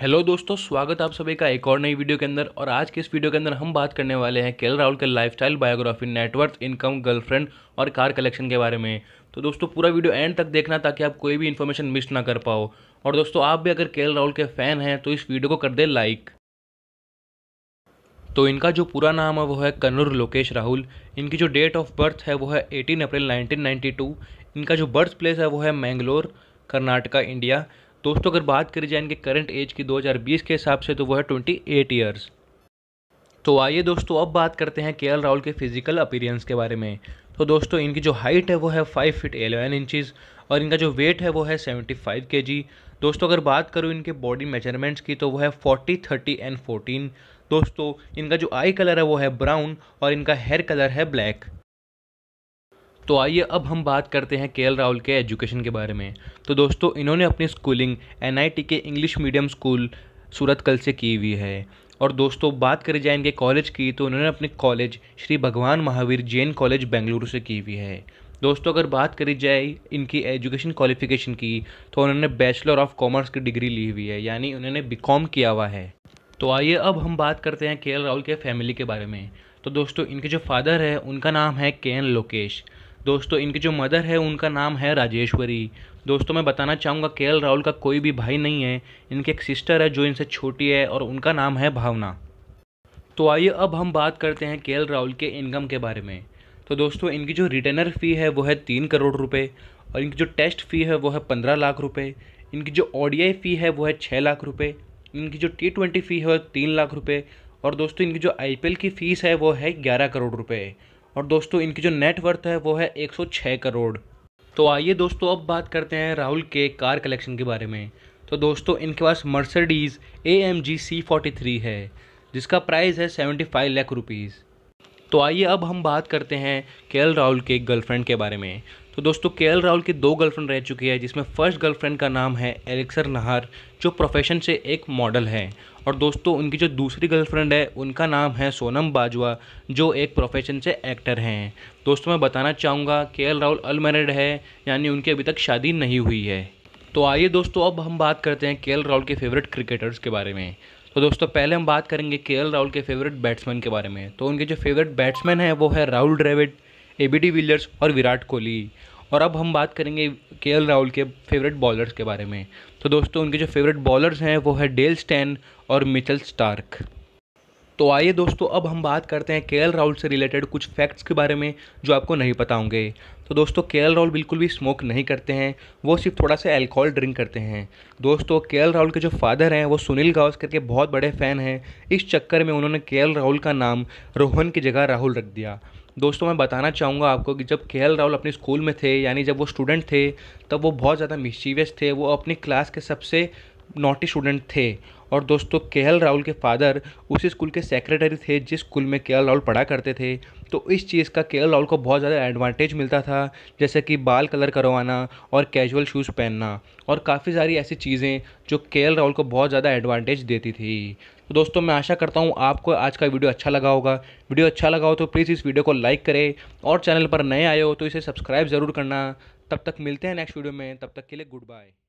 hello दोस्तों स्वागत आप सभी का एक और नई वीडियो के अंदर और आज के इस वीडियो के अंदर हम बात करने वाले हैं K L Rahul lifestyle biography net worth income girlfriend और कार कलेक्शन के बारे में तो दोस्तों पूरा वीडियो एंड तक देखना ताकि आप कोई भी इन्फॉर्मेशन मिस ना कर पाओ और दोस्तों आप भी अगर केएल राहुल के फ़ैन हैं तो इस वीडियो को कर दे लाइक तो इनका जो पूरा नाम है वो है कन्नूर लोकेश राहुल इनकी जो डेट ऑफ बर्थ है वो है एटीन अप्रैल नाइनटीन इनका जो बर्थ प्लेस है वो है मैंगलोर कर्नाटका इंडिया दोस्तों अगर बात करी जाए इनके करंट एज की 2020 के हिसाब से तो वो है 28 ईयर्स तो आइए दोस्तों अब बात करते हैं के राहुल के फिजिकल अपीरेंस के बारे में तो दोस्तों इनकी जो हाइट है वो है फाइव फिट एलेवन इंचज़ और इनका जो वेट है वो है सेवेंटी फाइव के जी दोस्तों अगर बात करूँ इनके बॉडी मेजरमेंट्स की तो वो है फोर्टी थर्टी एंड फोर्टीन दोस्तों इनका जो आई कलर है वो है ब्राउन और इनका हेयर कलर है ब्लैक तो आइए अब हम बात करते हैं के राहुल के एजुकेशन के बारे में तो दोस्तों इन्होंने अपनी schooling N K English medium school Surat कल से की हुई है और दोस्तों बात करी जाए इनके कॉलेज की तो उन्होंने अपने कॉलेज श्री भगवान महावीर जैन कॉलेज बेंगलुरु से की हुई है दोस्तों अगर बात करी जाए इनकी एजुकेशन क्वालिफिकेशन की तो उन्होंने बैचलर ऑफ कॉमर्स की डिग्री ली हुई है यानी उन्होंने बीकॉम किया हुआ है तो आइए अब हम बात करते हैं के राहुल के फैमिली के बारे में तो दोस्तों इनके जो फादर है उनका नाम है के एन लोकेश दोस्तों इनकी जो मदर है उनका नाम है राजेश्वरी दोस्तों मैं बताना चाहूँगा के राहुल का कोई भी भाई नहीं है इनकी एक सिस्टर है जो इनसे छोटी है और उनका नाम है भावना तो आइए अब हम बात करते हैं के राहुल के इनकम के बारे में तो दोस्तों इनकी जो रिटर्नर फ़ी है वो है तीन करोड़ रुपये और इनकी जो टेस्ट फ़ी है वो है पंद्रह लाख रुपये इनकी जो ओडीआई फ़ी है वो है छः लाख रुपये इनकी जो टी ट्वेंटी फ़ी है वो तीन लाख रुपये और दोस्तों इनकी जो आईपीएल की फ़ीस है वो है ग्यारह करोड़ रुपये और दोस्तों इनकी जो नेटवर्थ है वो है एक करोड़ तो आइए दोस्तों अब बात करते हैं राहुल के कार कलेक्शन के बारे में तो दोस्तों इनके पास Mercedes A M G C forty three है जिसका प्राइस है सेवेंटी फाइव लाख रुपीज़ तो आइए अब हम बात करते हैं के एल राहुल के गर्लफ्रेंड के बारे में तो दोस्तों के राहुल की दो गर्लफ्रेंड रह चुकी है जिसमें फर्स्ट गर्लफ्रेंड का नाम है एलेक्सर नहार जो प्रोफेशन से एक मॉडल है और दोस्तों उनकी जो दूसरी गर्लफ्रेंड है उनका नाम है सोनम बाजवा जो एक प्रोफेशन से एक्टर हैं दोस्तों मैं बताना चाहूँगा के राहुल अलमेरिड है यानी उनकी अभी तक शादी नहीं हुई है तो आइए दोस्तों अब हम बात करते हैं के राहुल के फेवरेट क्रिकेटर्स के बारे में तो दोस्तों पहले हम बात करेंगे के राहुल के फेवरेट बैट्समैन के बारे में तो उनके जो फेवरेट बैट्समैन है वो है Rahul Dravid A B de Villiers और विराट कोहली और अब हम बात करेंगे के एल राहुल के फेवरेट बॉलर्स के बारे में तो दोस्तों उनके जो फेवरेट बॉलर्स हैं वो है डेल स्टैन और मिचल स्टार्क तो आइए दोस्तों अब हम बात करते हैं के एल राहुल से रिलेटेड कुछ फैक्ट्स के बारे में जो आपको नहीं पता होंगे तो दोस्तों के एल राहुल बिल्कुल भी स्मोक नहीं करते हैं वो सिर्फ थोड़ा सा अल्कोहल ड्रिंक करते हैं दोस्तों के एल राहुल के जो फादर हैं वो सुनील गावस्कर के बहुत बड़े फ़ैन हैं इस चक्कर में उन्होंने के एल राहुल का नाम रोहन की जगह राहुल रख दिया दोस्तों मैं बताना चाहूँगा आपको कि जब के राहुल अपने स्कूल में थे यानी जब वो स्टूडेंट थे तब वो बहुत ज़्यादा मिशीवियस थे वो अपनी क्लास के सबसे नोटी स्टूडेंट थे और दोस्तों के राहुल के फादर उसी स्कूल के सेक्रेटरी थे जिस स्कूल में के राहुल पढ़ा करते थे तो इस चीज़ का के राहुल को बहुत ज़्यादा एडवांटेज मिलता था जैसे कि बाल कलर करवाना और कैजुअल शूज़ पहनना और काफ़ी सारी ऐसी चीज़ें जो के राहुल को बहुत ज़्यादा एडवांटेज देती थी तो दोस्तों मैं आशा करता हूँ आपको आज का वीडियो अच्छा लगा होगा वीडियो अच्छा लगा हो तो प्लीज़ इस वीडियो को लाइक करें और चैनल पर नए आए हो तो इसे सब्सक्राइब ज़रूर करना तब तक मिलते हैं नेक्स्ट वीडियो में तब तक के लिए गुड बाय